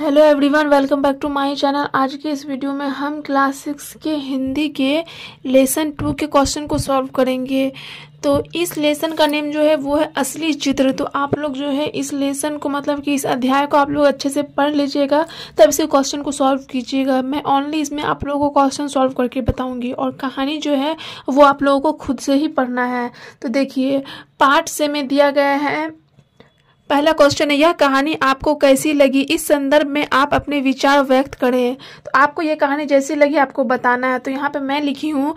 Hello everyone welcome back to my channel आज के इस वीडियो में हम क्लास सिक्स के हिंदी के लेसन टू के क्वेश्चन को सॉल्व करेंगे तो इस लेसन का नेम जो है वो है असली चित्र तो आप लोग जो है इस लेसन को मतलब कि इस अध्याय को आप लोग अच्छे से पढ़ लीजिएगा तब इसे क्वेश्चन को सॉल्व कीजिएगा मैं ओनली इसमें आप लोगों को क्वेश्चन सॉल्व करके बताऊंगी और कहानी जो है वो आप लोगों को खुद से ही पढ़ना है तो देखिए पार्ट से में दिया गया है पहला क्वेश्चन है यह कहानी आपको कैसी लगी इस संदर्भ में आप अपने विचार व्यक्त करें तो आपको यह कहानी जैसी लगी आपको बताना है तो यहाँ पे मैं लिखी हूँ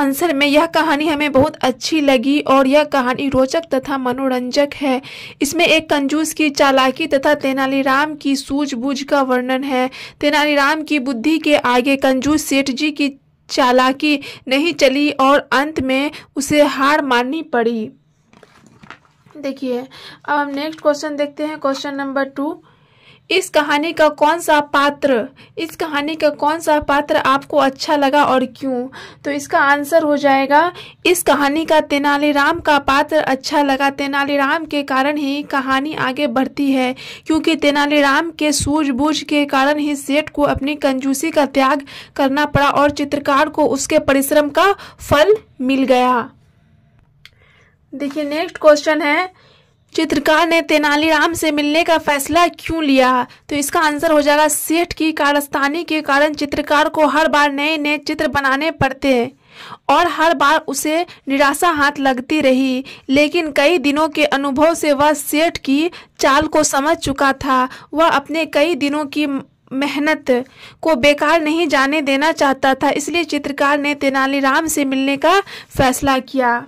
आंसर में यह कहानी हमें बहुत अच्छी लगी और यह कहानी रोचक तथा मनोरंजक है इसमें एक कंजूस की चालाकी तथा तेनालीराम की सूझबूझ का वर्णन है तेनालीराम की बुद्धि के आगे कंजूस सेठ जी की चालाकी नहीं चली और अंत में उसे हार माननी पड़ी देखी है अब हम नेक्स्ट क्वेश्चन देखते हैं क्वेश्चन नंबर टू इस कहानी का कौन सा पात्र इस कहानी का कौन सा पात्र आपको अच्छा लगा और क्यों तो इसका आंसर हो जाएगा इस कहानी का तेनालीराम का पात्र अच्छा लगा तेनालीराम के कारण ही कहानी आगे बढ़ती है क्योंकि तेनालीराम के सूझबूझ के कारण ही सेठ को अपनी कंजूसी का त्याग करना पड़ा और चित्रकार को उसके परिश्रम का फल मिल गया देखिए नेक्स्ट क्वेश्चन है चित्रकार ने तेनालीराम से मिलने का फैसला क्यों लिया तो इसका आंसर हो जाएगा सेठ की कारस्तानी के कारण चित्रकार को हर बार नए नए चित्र बनाने पड़ते हैं और हर बार उसे निराशा हाथ लगती रही लेकिन कई दिनों के अनुभव से वह सेठ की चाल को समझ चुका था वह अपने कई दिनों की मेहनत को बेकार नहीं जाने देना चाहता था इसलिए चित्रकार ने तेनालीराम से मिलने का फैसला किया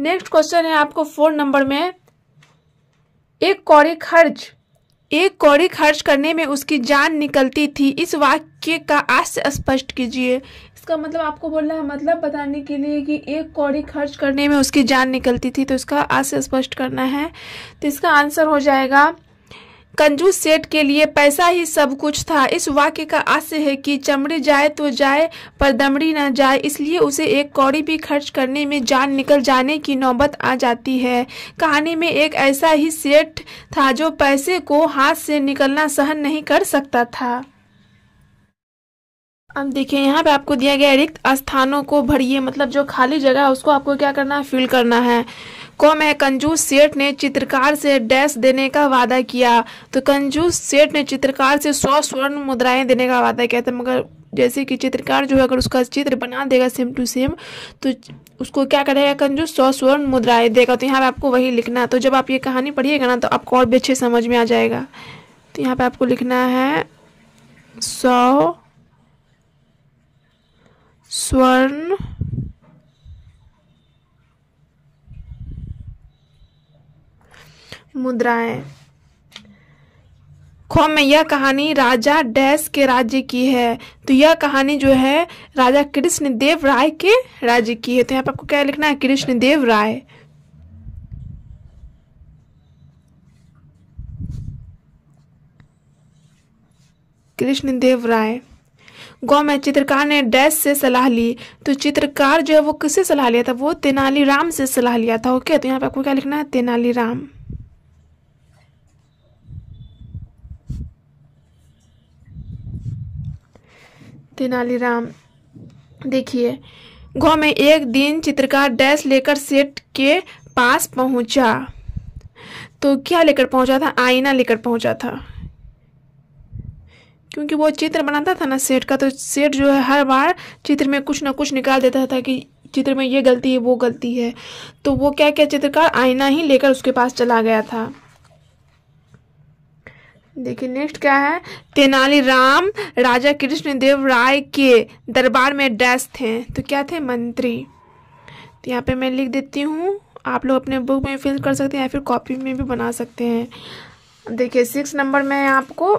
नेक्स्ट क्वेश्चन है आपको फोर नंबर में एक कौड़ी खर्च एक कौड़ी खर्च करने में उसकी जान निकलती थी इस वाक्य का आज से स्पष्ट कीजिए इसका मतलब आपको बोलना है मतलब बताने के लिए कि एक कौड़ी खर्च करने में उसकी जान निकलती थी तो इसका आज से स्पष्ट करना है तो इसका आंसर हो जाएगा कंजूस सेठ के लिए पैसा ही सब कुछ था इस वाक्य का आशय है कि चमड़ी जाए तो जाए पर दमड़ी ना जाए इसलिए उसे एक कौड़ी भी खर्च करने में जान निकल जाने की नौबत आ जाती है कहानी में एक ऐसा ही सेठ था जो पैसे को हाथ से निकलना सहन नहीं कर सकता था अब देखिए यहाँ पे आपको दिया गया रिक्त स्थानों को भरिए मतलब जो खाली जगह है उसको आपको क्या करना है फिल करना है को मैं कंजूस सेठ ने चित्रकार से डैश देने का वादा किया तो कंजूस सेठ ने चित्रकार से सौ स्वर्ण मुद्राएं देने का वादा किया था मगर जैसे कि चित्रकार जो है अगर उसका चित्र बना देगा सेम टू सेम तो उसको क्या करेगा कंजूस सौ स्वर्ण मुद्राएं देगा तो यहाँ पर आपको वही लिखना है तो जब आप ये कहानी पढ़िएगा ना तो आपको और भी अच्छे समझ में आ जाएगा तो यहाँ पर आपको लिखना है सौ स्वर्ण मुद्राएं खो में यह कहानी राजा डैश के राज्य की है तो यह कहानी जो है राजा कृष्ण देव राय के राज्य की है तो यहाँ पर आपको क्या लिखना है कृष्ण देव राय कृष्ण देव राय गौ में चित्रकार ने डैश से सलाह ली तो चित्रकार जो है वो किससे सलाह लिया था वो तेनालीराम से सलाह लिया था ओके तो यहाँ पर आपको क्या लिखना है तेनालीराम तेनालीराम देखिए गौ में एक दिन चित्रकार डैश लेकर सेठ के पास पहुंचा तो क्या लेकर पहुंचा था आईना लेकर पहुंचा था क्योंकि वो चित्र बनाता था ना सेठ का तो सेठ जो है हर बार चित्र में कुछ ना कुछ निकाल देता था कि चित्र में ये गलती है वो गलती है तो वो क्या क्या चित्रकार आईना ही लेकर उसके पास चला गया था देखिए नेक्स्ट क्या है तेनालीराम राजा कृष्णदेव राय के दरबार में डैश थे तो क्या थे मंत्री तो यहाँ पे मैं लिख देती हूँ आप लोग अपने बुक में फिल कर सकते हैं या फिर कॉपी में भी बना सकते हैं देखिए सिक्स नंबर में आपको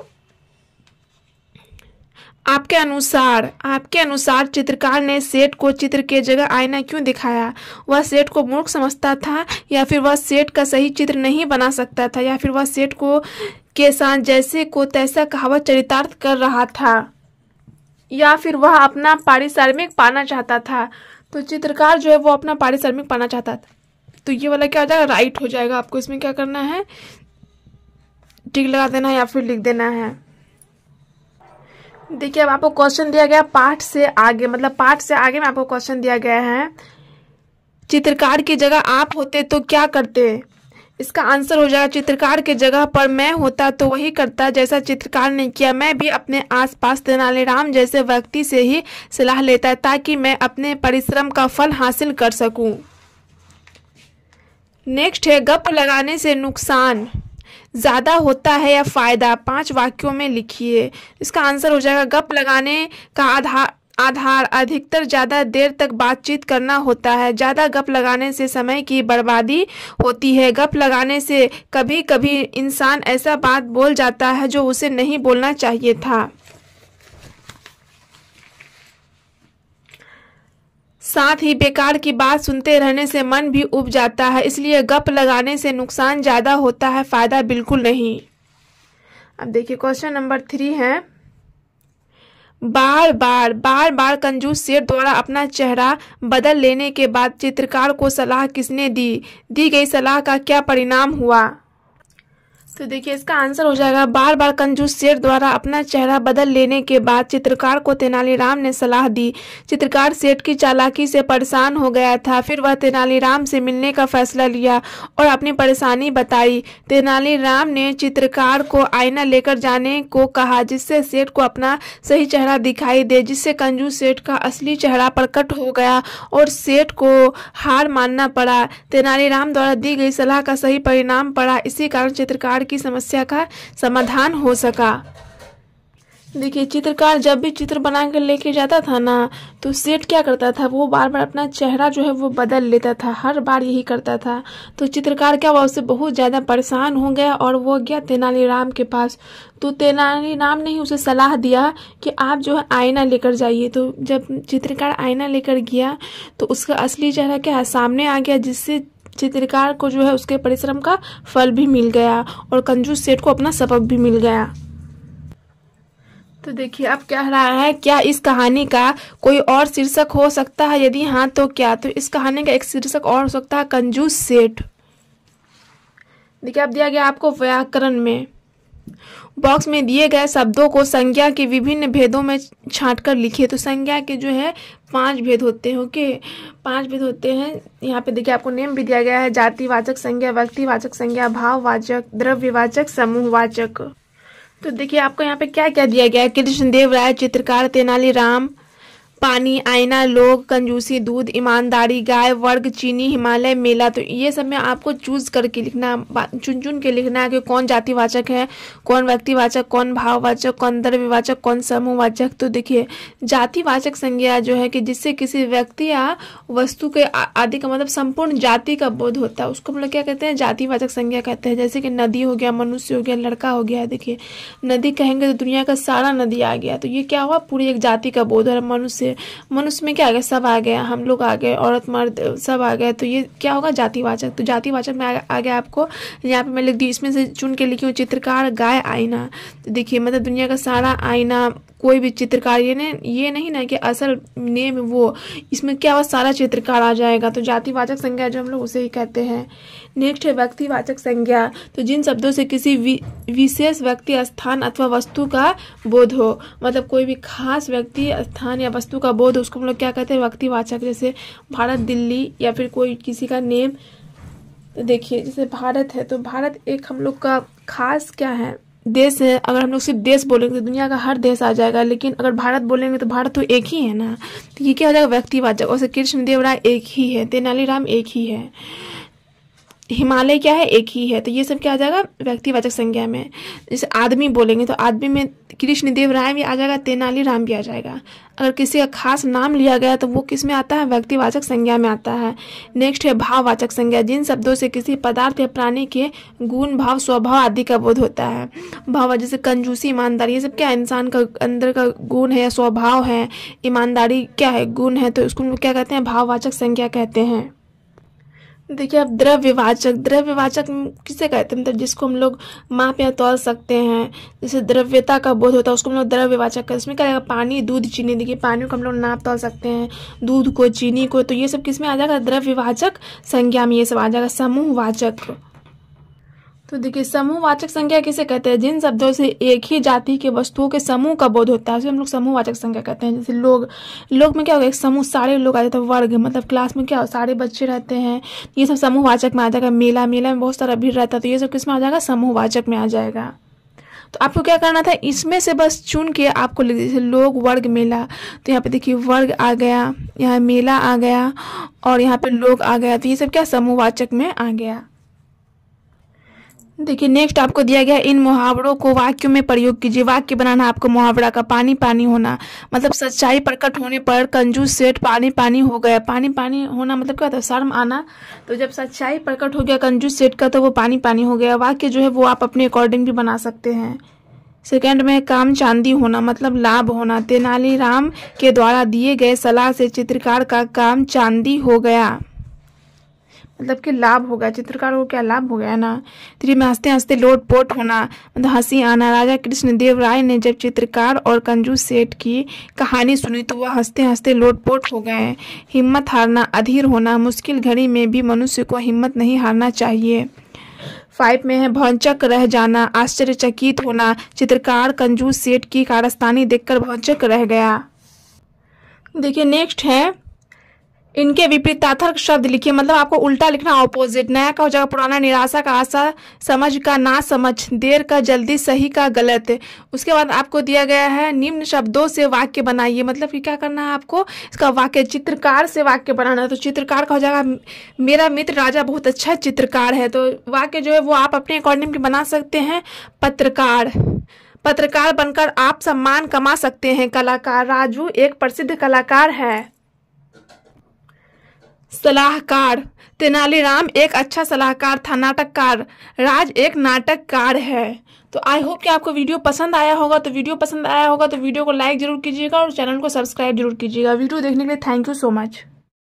आपके अनुसार आपके अनुसार चित्रकार ने सेठ को चित्र के जगह आईना क्यों दिखाया वह सेठ को मूर्ख समझता था या फिर वह सेठ का सही चित्र नहीं बना सकता था या फिर वह सेठ को के साथ जैसे को तैसा कहावत चरितार्थ कर रहा था या फिर वह अपना पारिश्रमिक पाना चाहता था तो चित्रकार जो है वो अपना पारिश्रमिक पाना चाहता था तो ये वाला क्या हो जाएगा राइट हो जाएगा आपको इसमें क्या करना है टिक लगा देना है या फिर लिख देना है देखिए अब आपको क्वेश्चन दिया गया पाठ से आगे मतलब पाठ से आगे में आपको क्वेश्चन दिया गया है चित्रकार की जगह आप होते तो क्या करते इसका आंसर हो जाएगा चित्रकार के जगह पर मैं होता तो वही करता जैसा चित्रकार ने किया मैं भी अपने आसपास तेनालीराम जैसे व्यक्ति से ही सलाह लेता ताकि मैं अपने परिश्रम का फल हासिल कर सकूं। नेक्स्ट है गप लगाने से नुकसान ज़्यादा होता है या फ़ायदा पांच वाक्यों में लिखिए इसका आंसर हो जाएगा गप लगाने का आधार आधार अधिकतर ज़्यादा देर तक बातचीत करना होता है ज़्यादा गप लगाने से समय की बर्बादी होती है गप लगाने से कभी कभी इंसान ऐसा बात बोल जाता है जो उसे नहीं बोलना चाहिए था साथ ही बेकार की बात सुनते रहने से मन भी उब जाता है इसलिए गप लगाने से नुकसान ज़्यादा होता है फ़ायदा बिल्कुल नहीं अब देखिए क्वेश्चन नंबर थ्री है बार बार बार बार कंजूस शेर द्वारा अपना चेहरा बदल लेने के बाद चित्रकार को सलाह किसने दी दी गई सलाह का क्या परिणाम हुआ तो देखिए इसका आंसर हो जाएगा बार बार कंजूस शेर द्वारा अपना चेहरा बदल लेने के बाद चित्रकार को तेनालीराम ने सलाह दी चित्रकार सेठ की चालाकी से परेशान हो गया था फिर वह तेनालीराम से मिलने का फैसला लिया और अपनी परेशानी बताई तेनालीराम ने चित्रकार को आईना लेकर जाने को कहा जिससे सेठ को अपना सही चेहरा दिखाई दे जिससे कंजूस सेठ का असली चेहरा प्रकट हो गया और सेठ को हार मानना पड़ा तेनालीराम द्वारा दी गई सलाह का सही परिणाम पड़ा इसी कारण चित्रकार की समस्या का समाधान हो सका देखिए चित्रकार जब भी चित्र बना कर लेके जाता था ना तो सेठ क्या करता था वो बार बार अपना चेहरा जो है वो बदल लेता था हर बार यही करता था तो चित्रकार क्या हुआ उससे बहुत ज़्यादा परेशान हो गया और वो गया तेनालीराम के पास तो तेनालीराम ने ही उसे सलाह दिया कि आप जो है आईना लेकर जाइए तो जब चित्रकार आईना लेकर गया तो उसका असली चेहरा क्या है सामने आ गया जिससे चित्रकार को जो है उसके परिश्रम का फल भी मिल गया और कंजूस सेठ को अपना सबक भी मिल गया तो देखिए अब कह रहा है क्या इस कहानी का कोई और शीर्षक हो सकता है यदि हाँ तो क्या तो इस कहानी का एक शीर्षक और हो सकता है कंजूस सेठ देखिए अब दिया गया आपको व्याकरण में बॉक्स में दिए गए शब्दों को संज्ञा के विभिन्न भेदों में छाँट कर लिखिए तो संज्ञा के जो है पांच भेद होते हैं ओके पांच भेद होते हैं यहाँ पे देखिए आपको नेम भी दिया गया है जातिवाचक संज्ञा व्यक्तिवाचक संज्ञा भाववाचक द्रव्यवाचक समूहवाचक तो देखिए आपको यहाँ पे क्या क्या दिया गया है कृष्णदेव राय चित्रकार तेनाली राम पानी आईना लोग कंजूसी दूध ईमानदारी गाय वर्ग चीनी हिमालय मेला तो ये सब में आपको चूज करके लिखना चुन चुन के लिखना है कि कौन जातिवाचक है कौन व्यक्तिवाचक कौन भाववाचक कौन द्रव्यवाचक कौन समूहवाचक तो देखिए जातिवाचक संज्ञा जो है कि जिससे किसी व्यक्ति या वस्तु के आदि का मतलब संपूर्ण जाति का बोध होता है उसको हम लोग क्या कहते हैं जातिवाचक संज्ञा कहते हैं जैसे कि नदी हो गया मनुष्य हो गया लड़का हो गया देखिए नदी कहेंगे तो दुनिया का सारा नदी आ गया तो ये क्या हुआ पूरी एक जाति का बोध और मनुष्य मन उसमें क्या आ गया सब आ गया हम लोग आ गए औरत मर्द सब आ गए तो ये क्या होगा जातिवाचक तो जातिवाचक में आ, आ गया आपको यहाँ पे मैं लिख दी इसमें से चुन के लिखी हूँ चित्रकार गाय आईना तो देखिए मतलब दुनिया का सारा आईना कोई भी चित्रकार ये नहीं ये नहीं ना कि असल नेम वो इसमें क्या हुआ सारा चित्रकार आ जाएगा तो जातिवाचक संज्ञा जो हम लोग उसे ही कहते हैं नेक्स्ट है व्यक्तिवाचक संज्ञा तो जिन शब्दों से किसी विशेष व्यक्ति स्थान अथवा वस्तु का बोध हो मतलब कोई भी खास व्यक्ति स्थान या वस्तु का बोध उसको हम लोग क्या कहते हैं व्यक्तिवाचक जैसे भारत दिल्ली या फिर कोई किसी का नेम तो देखिए जैसे भारत है तो भारत एक हम लोग का खास क्या है देश है अगर हम लोग सिर्फ देश बोलेंगे तो दुनिया का हर देश आ जाएगा लेकिन अगर भारत बोलेंगे तो भारत तो एक ही है ना तो ये क्या हो जाएगा व्यक्तिवाद जाएगा वैसे कृष्णदेव राय एक ही है तेनालीराम एक ही है हिमालय क्या है एक ही है तो ये सब क्या आ जाएगा व्यक्तिवाचक संज्ञा में जैसे आदमी बोलेंगे तो आदमी में कृष्णदेव राय भी आ जाएगा तेनाली राम भी आ जाएगा अगर किसी का खास नाम लिया गया तो वो किस में आता है व्यक्तिवाचक संज्ञा में आता है नेक्स्ट है भाववाचक संज्ञा जिन शब्दों से किसी पदार्थ या प्राणी के गुण भाव स्वभाव आदि का बोध होता है भाव जैसे कंजूसी ईमानदारी ये सब क्या इंसान का अंदर का गुण है या स्वभाव है ईमानदारी क्या है गुण है तो उसको क्या कहते हैं भाववाचक संज्ञा कहते हैं देखिए अब द्रव्यवाचक द्रव्यवाचक किसे कहते हैं मतलब जिसको हम लोग माप या तोल सकते हैं जैसे द्रव्यता का बोध होता है उसको हम लोग द्रव्यवाचक कहते इसमें क्या पानी दूध चीनी देखिए पानी को हम लोग नाप तोल सकते हैं दूध को चीनी को तो ये सब किस में आ जाएगा द्रव्यवाचक संज्ञा में ये सब आ जाएगा समूहवाचक तो देखिए समूहवाचक संज्ञा किसे कहते हैं जिन शब्दों से एक ही जाति के वस्तुओं के समूह का बोध होता है उसे हम लोग समूहवाचक संज्ञा कहते हैं जैसे लोग लोग में क्या होगा एक समूह सारे लोग आ जाते हैं वर्ग मतलब क्लास में क्या हो सारे बच्चे रहते हैं ये सब समूहवाचक में आ जाएगा मेला मेला में बहुत सारा भीड़ रहता है तो ये सब किस में आ जाएगा समूहवाचक में आ जाएगा तो आपको क्या करना था इसमें से बस चुन के आपको लिख दीजिए लोग वर्ग मेला तो यहाँ पे देखिए वर्ग आ गया यहाँ मेला आ गया और यहाँ पे लोग आ गया तो ये सब क्या समूहवाचक में आ गया देखिए नेक्स्ट आपको दिया गया है इन मुहावरों को वाक्यों में प्रयोग कीजिए वाक्य बनाना आपको मुहावरा का पानी पानी होना मतलब सच्चाई प्रकट होने पर कंजूस सेठ पानी पानी हो गया पानी पानी होना मतलब क्या होता है शर्म आना तो जब सच्चाई प्रकट हो गया कंजूस सेठ का तो वो पानी पानी हो गया वाक्य जो है वो आप अपने अकॉर्डिंग भी बना सकते हैं सेकेंड में काम चांदी होना मतलब लाभ होना तेनालीराम के द्वारा दिए गए सलाह से चित्रकार का काम चांदी हो गया मतलब कि लाभ होगा चित्रकार को क्या लाभ हो गया ना फिर तो में हंसते हंसते लोट पोट होना मतलब हंसी आना राजा कृष्णदेव राय ने जब चित्रकार और कंजू सेठ की कहानी सुनी तो वह हंसते हंसते लोट पोट हो गए हिम्मत हारना अधीर होना मुश्किल घड़ी में भी मनुष्य को हिम्मत नहीं हारना चाहिए फाइव में है भौचक रह जाना आश्चर्यचकित होना चित्रकार कंजू सेठ की कारस्तानी देखकर भौचक रह गया देखिए नेक्स्ट है इनके विपरीतार्थक शब्द लिखिए मतलब आपको उल्टा लिखना ऑपोजिट नया का हो जाएगा पुराना निराशा का आशा समझ का ना समझ देर का जल्दी सही का गलत उसके बाद आपको दिया गया है निम्न शब्दों से वाक्य बनाइए मतलब कि क्या करना है आपको इसका वाक्य चित्रकार से वाक्य बनाना है तो चित्रकार का हो जाएगा मेरा मित्र राजा बहुत अच्छा चित्रकार है तो वाक्य जो है वो आप अपने अकॉर्डिंग बना सकते हैं पत्रकार पत्रकार बनकर आप सम्मान कमा सकते हैं कलाकार राजू एक प्रसिद्ध कलाकार है सलाहकार तेनालीराम एक अच्छा सलाहकार था नाटककार राज एक नाटककार है तो आई होप कि आपको वीडियो पसंद आया होगा तो वीडियो पसंद आया होगा तो वीडियो को लाइक जरूर कीजिएगा और चैनल को सब्सक्राइब जरूर कीजिएगा वीडियो देखने के लिए थैंक यू सो मच